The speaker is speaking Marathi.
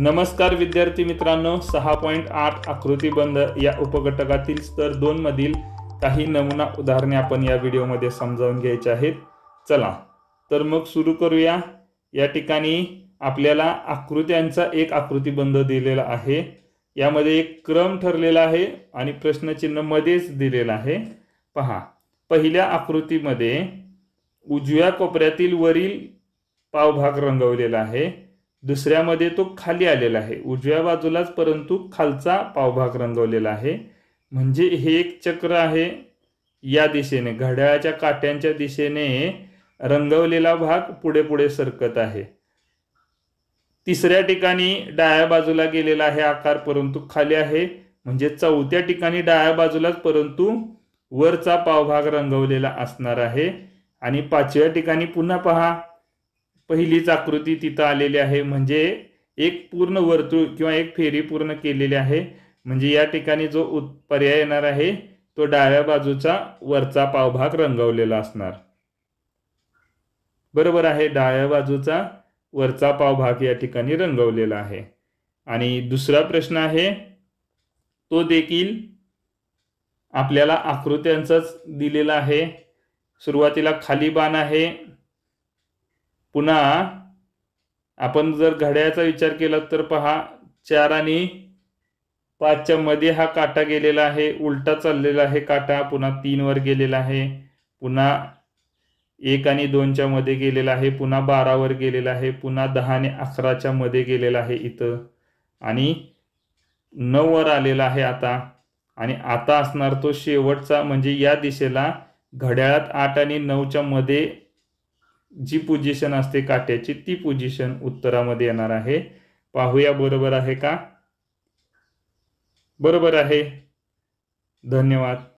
नमस्कार विद्यार्थी मित्रांनो सहा पॉईंट आठ आकृतीबंध या उपघटकातील स्तर दोनमधील काही नमुना उदाहरणे आपण या व्हिडिओमध्ये समजावून घ्यायची आहेत चला तर मग सुरू करूया या ठिकाणी आपल्याला आकृत्यांचा एक आकृतीबंध दिलेला आहे यामध्ये एक क्रम ठरलेला आहे आणि प्रश्नचिन्ह मध्येच दिलेला आहे पहा पहिल्या आकृतीमध्ये उजव्या कोपऱ्यातील वरील पावभाग रंगवलेला आहे दुसऱ्यामध्ये तो खाली आलेला आहे उजव्या बाजूलाच परंतु खालचा पावभाग रंगवलेला आहे म्हणजे हे एक चक्र आहे या दिशेने घड्याळाच्या काट्यांच्या दिशेने रंगवलेला भाग पुढे पुढे सरकत आहे तिसऱ्या ठिकाणी डाव्या बाजूला गेलेला आहे आकार परंतु खाली आहे म्हणजे चौथ्या ठिकाणी डाव्या बाजूलाच परंतु वरचा पावभाग रंगवलेला असणार आहे आणि पाचव्या ठिकाणी पुन्हा पहा पहिलीच आकृती तिथं आलेली आहे म्हणजे एक पूर्ण वर्तुळ किंवा एक फेरी पूर्ण केलेली आहे म्हणजे या ठिकाणी जो उत् पर्याय येणार आहे तो डाव्या बाजूचा वरचा पावभाग रंगवलेला असणार बरोबर आहे डाव्या बाजूचा वरचा पावभाग या ठिकाणी रंगवलेला आहे आणि दुसरा प्रश्न आहे तो देखील आपल्याला आकृत्यांचाच दिलेला आहे सुरुवातीला खाली बाण आहे पुन्हा आपण जर घड्याचा विचार केला तर पहा चार आणि पाचच्या मध्ये हा काटा गेलेला आहे उलटा चाललेला आहे काटा पुन्हा वर गेलेला आहे पुन्हा एक आणि दोनच्या मध्ये गेलेला आहे पुन्हा बारावर गेलेला आहे पुन्हा दहा आणि अकराच्या मध्ये गेलेला आहे इथं आणि नऊवर आलेला आहे आता आणि आता असणार तो शेवटचा म्हणजे या दिशेला घड्याळात आठ आणि नऊच्या मध्ये जी पोझिशन असते काट्याची ती पोझिशन उत्तरामध्ये येणार आहे पाहूया बरोबर आहे का बरोबर आहे धन्यवाद